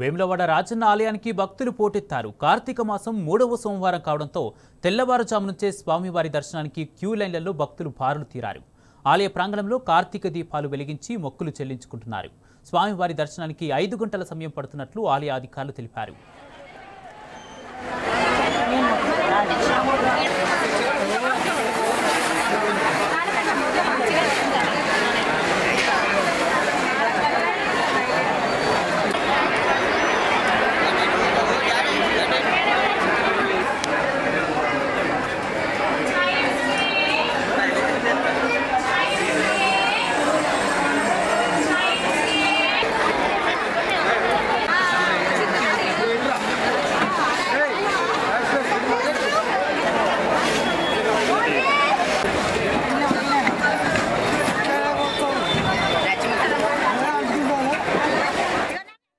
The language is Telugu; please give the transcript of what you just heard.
వేములవాడ రాజన్న ఆలయానికి భక్తులు పోటెత్తారు కార్తీక మాసం మూడవ సోమవారం కావడంతో తెల్లవారుజాము నుంచే స్వామివారి దర్శనానికి క్యూ లైన్లలో భక్తులు బారులు తీరారు ఆలయ ప్రాంగణంలో కార్తీక దీపాలు వెలిగించి మొక్కులు చెల్లించుకుంటున్నారు స్వామివారి దర్శనానికి ఐదు గంటల సమయం పడుతున్నట్లు ఆలయ అధికారులు తెలిపారు